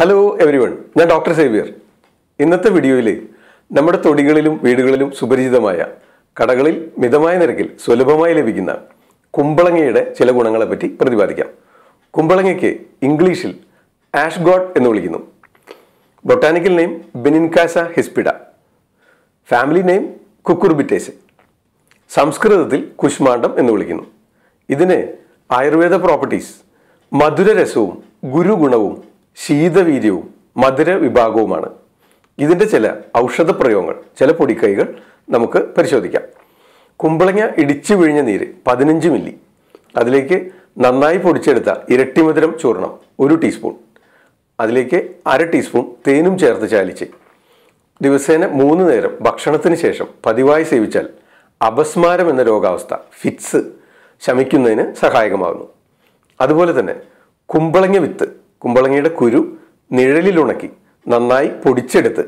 hello everyone ഞാൻ doctor Xavier ഇന്നത്തെ വീഡിയോയിൽ നമ്മുടെ തൊടികളിലും വീടുകളിലും സുപരിചിതമായ കടകളിൽ മിതമായ നിരക്കിൽ സുലഭമായി ലഭിക്കുന്ന കുമ്പളങ്ങയുടെ ചില ഗുണങ്ങളെപ്പറ്റി പ്രതിപാദിക്കാം കുമ്പളങ്ങയ്ക്ക് ഇംഗ്ലീഷിൽ ആഷ് ഗോഡ് എന്ന് വിളിക്കുന്നു botanical name Benincasa hispida family name Cucurbitaceae സംസ്കൃതത്തിൽ കുഷ്മാണ്ഡം എന്ന് വിളിക്കുന്നു ഇതിന് ആയുർവേദ പ്രോപ്പർട്ടീസ് മധുര രസവും ഗുരുഗുണവും ശീതവീര്യവും മധുര വിഭാഗവുമാണ് ഇതിൻ്റെ ചില ഔഷധ പ്രയോഗങ്ങൾ ചില പൊടിക്കൈകൾ നമുക്ക് പരിശോധിക്കാം കുമ്പളങ്ങ ഇടിച്ചു വിഴിഞ്ഞ നീര് പതിനഞ്ച് മില്ലി അതിലേക്ക് നന്നായി പൊടിച്ചെടുത്ത ഇരട്ടിമധുരം ചൂർണം ഒരു ടീസ്പൂൺ അതിലേക്ക് അര ടീസ്പൂൺ തേനും ചേർത്ത് ചാലിച്ച് ദിവസേന മൂന്ന് നേരം ഭക്ഷണത്തിന് ശേഷം പതിവായി സേവിച്ചാൽ അപസ്മാരം എന്ന രോഗാവസ്ഥ ഫിറ്റ്സ് ശമിക്കുന്നതിന് സഹായകമാകുന്നു അതുപോലെ തന്നെ കുമ്പളങ്ങ വിത്ത് കുമ്പളങ്ങയുടെ കുരു നിഴലിലുണക്കി നന്നായി പൊടിച്ചെടുത്ത്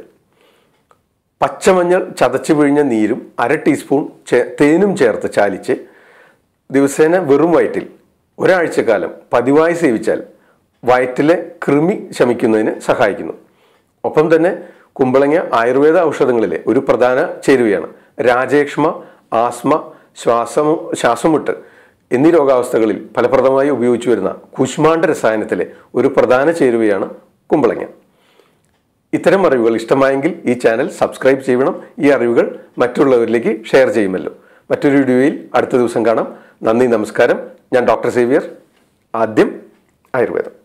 പച്ചമഞ്ഞൾ ചതച്ചു പിഴിഞ്ഞ നീരും അര ടീസ്പൂൺ ചേ തേനും ചേർത്ത് ചാലിച്ച് ദിവസേന വെറും വയറ്റിൽ ഒരാഴ്ചക്കാലം പതിവായി സേവിച്ചാൽ വയറ്റിലെ കൃമി ശമിക്കുന്നതിന് സഹായിക്കുന്നു ഒപ്പം തന്നെ കുമ്പളങ്ങ ആയുർവേദ ഔഷധങ്ങളിലെ ഒരു പ്രധാന ചേരുവയാണ് രാജേക്ഷ്മ ആസ്മ ശ്വാസമു ശ്വാസമുട്ട് എന്നീ രോഗാവസ്ഥകളിൽ ഫലപ്രദമായി ഉപയോഗിച്ചു വരുന്ന കുഷ്മാണ്ട രസായനത്തിലെ ഒരു പ്രധാന ചേരുവയാണ് കുമ്പളങ്ങ ഇത്തരം അറിവുകൾ ഇഷ്ടമായെങ്കിൽ ഈ ചാനൽ സബ്സ്ക്രൈബ് ചെയ്യണം ഈ അറിവുകൾ മറ്റുള്ളവരിലേക്ക് ഷെയർ ചെയ്യുമല്ലോ മറ്റൊരു വീഡിയോയിൽ അടുത്ത ദിവസം കാണാം നന്ദി നമസ്കാരം ഞാൻ ഡോക്ടർ സേവിയർ ആദ്യം ആയുർവേദം